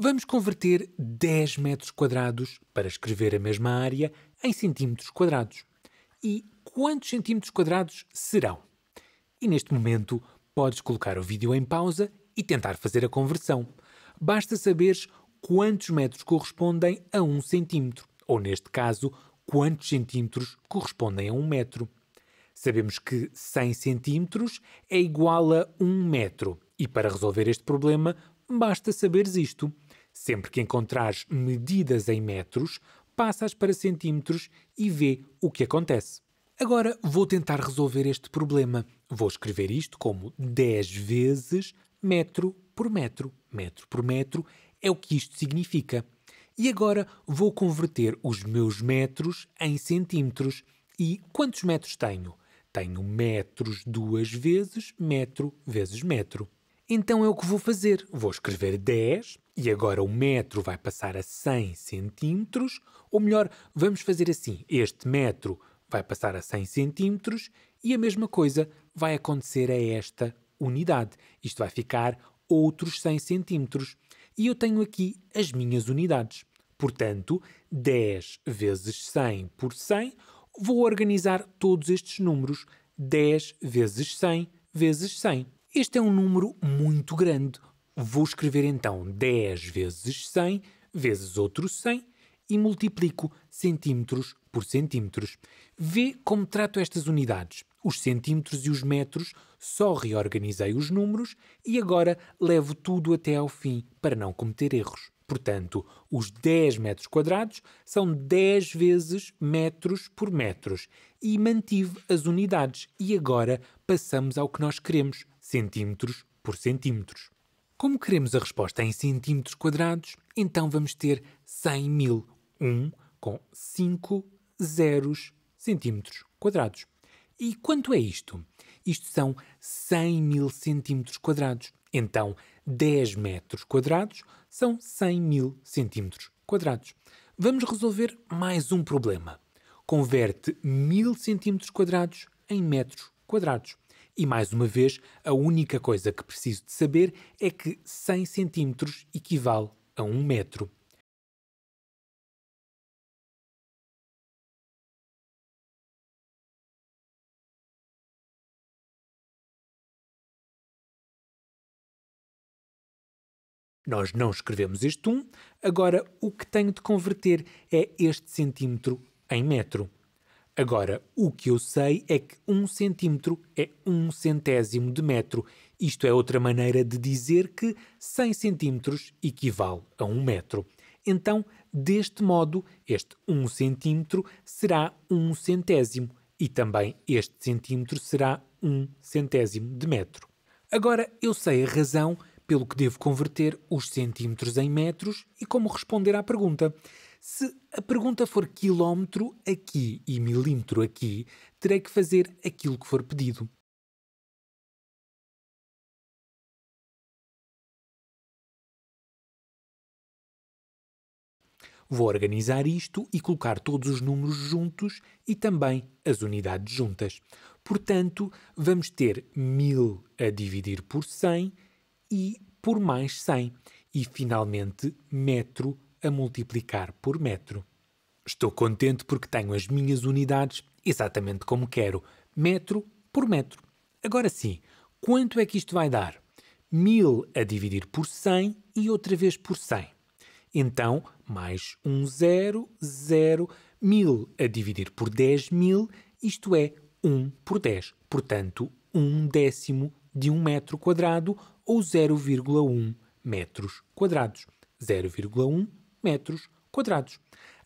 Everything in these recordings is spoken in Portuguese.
Vamos converter 10 metros quadrados, para escrever a mesma área, em centímetros quadrados. E quantos centímetros quadrados serão? E neste momento, podes colocar o vídeo em pausa e tentar fazer a conversão. Basta saberes quantos metros correspondem a 1 centímetro, ou neste caso, quantos centímetros correspondem a 1 metro. Sabemos que 100 centímetros é igual a 1 metro, e para resolver este problema, basta saberes isto. Sempre que encontrares medidas em metros, passas para centímetros e vê o que acontece. Agora vou tentar resolver este problema. Vou escrever isto como 10 vezes metro por metro. Metro por metro é o que isto significa. E agora vou converter os meus metros em centímetros. E quantos metros tenho? Tenho metros duas vezes metro vezes metro. Então é o que vou fazer. Vou escrever 10 e agora o metro vai passar a 100 centímetros, ou melhor, vamos fazer assim: este metro vai passar a 100 centímetros e a mesma coisa vai acontecer a esta unidade. Isto vai ficar outros 100 centímetros. E eu tenho aqui as minhas unidades. Portanto, 10 vezes 100 por 100, vou organizar todos estes números. 10 vezes 100 vezes 100. Este é um número muito grande. Vou escrever então 10 vezes 100 vezes outro 100 e multiplico centímetros por centímetros. Vê como trato estas unidades. Os centímetros e os metros, só reorganizei os números e agora levo tudo até ao fim para não cometer erros. Portanto, os 10 metros quadrados são 10 vezes metros por metros e mantive as unidades. E agora passamos ao que nós queremos, centímetros por centímetros. Como queremos a resposta em centímetros quadrados, então vamos ter 100 mil, 1 com 5 zeros centímetros quadrados. E quanto é isto? Isto são 100.000 mil centímetros quadrados. Então, 10 metros quadrados são 100.000 mil centímetros quadrados. Vamos resolver mais um problema. Converte mil centímetros quadrados em metros quadrados. E mais uma vez, a única coisa que preciso de saber é que 100 centímetros equivale a 1 metro. Nós não escrevemos este 1, agora o que tenho de converter é este centímetro em metro. Agora, o que eu sei é que um centímetro é um centésimo de metro. Isto é outra maneira de dizer que 100 centímetros equivale a um metro. Então, deste modo, este 1 um centímetro será um centésimo e também este centímetro será um centésimo de metro. Agora, eu sei a razão pelo que devo converter os centímetros em metros e como responder à pergunta. Se a pergunta for quilómetro aqui e milímetro aqui, terei que fazer aquilo que for pedido. Vou organizar isto e colocar todos os números juntos e também as unidades juntas. Portanto, vamos ter 1000 a dividir por 100 e por mais 100. E finalmente, metro a multiplicar por metro. Estou contente porque tenho as minhas unidades exatamente como quero, metro por metro. Agora sim, quanto é que isto vai dar? 1000 a dividir por 100 e outra vez por 100. Então, mais um zero, zero, 1000 a dividir por 10.000, isto é 1 por 10. Portanto, um décimo de um metro quadrado ou 0,1 metros quadrados. 0,1 metros quadrados.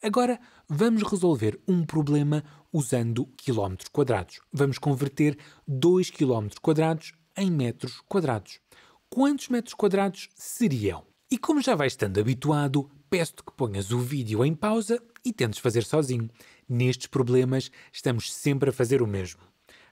Agora vamos resolver um problema usando quilómetros quadrados. Vamos converter 2 km quadrados em metros quadrados. Quantos metros quadrados seriam? E como já vais estando habituado, peço-te que ponhas o vídeo em pausa e tentes fazer sozinho. Nestes problemas estamos sempre a fazer o mesmo.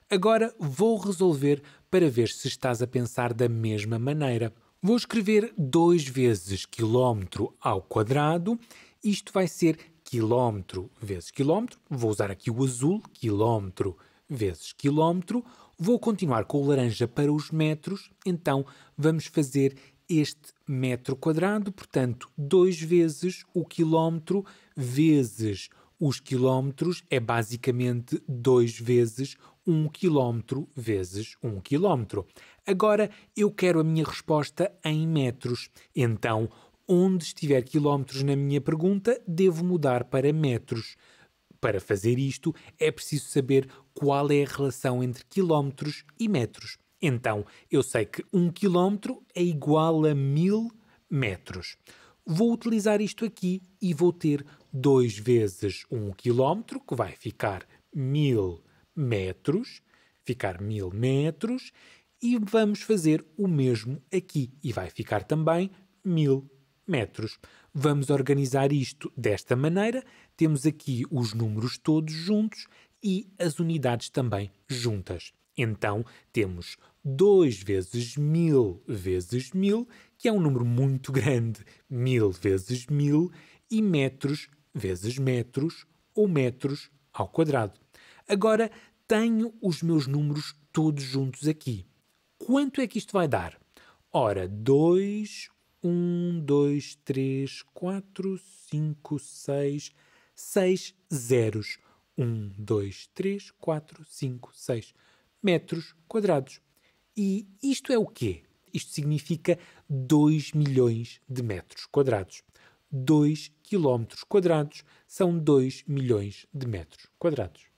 Agora vou resolver para ver se estás a pensar da mesma maneira. Vou escrever 2 vezes quilômetro ao quadrado. Isto vai ser quilômetro vezes quilômetro. Vou usar aqui o azul, quilômetro vezes quilômetro. Vou continuar com o laranja para os metros. Então, vamos fazer este metro quadrado, portanto, 2 vezes o quilômetro vezes os quilômetros é basicamente 2 vezes 1 um quilômetro vezes 1 um quilômetro. Agora eu quero a minha resposta em metros. Então, onde estiver quilómetros na minha pergunta, devo mudar para metros. Para fazer isto, é preciso saber qual é a relação entre quilómetros e metros. Então, eu sei que um quilómetro é igual a mil metros. Vou utilizar isto aqui e vou ter 2 vezes 1 um quilómetro, que vai ficar 1000 metros, ficar 1000 metros, e vamos fazer o mesmo aqui. E vai ficar também 1000 metros. Vamos organizar isto desta maneira. Temos aqui os números todos juntos e as unidades também juntas. Então, temos 2 vezes 1000 vezes 1000, que é um número muito grande, 1000 vezes 1000, e metros vezes metros, ou metros ao quadrado. Agora, tenho os meus números todos juntos aqui. Quanto é que isto vai dar? Ora, 2, 1, 2, 3, 4, 5, 6, 6 zeros. 1, 2, 3, 4, 5, 6 metros quadrados. E isto é o quê? Isto significa 2 milhões de metros quadrados. 2 quilómetros quadrados são 2 milhões de metros quadrados.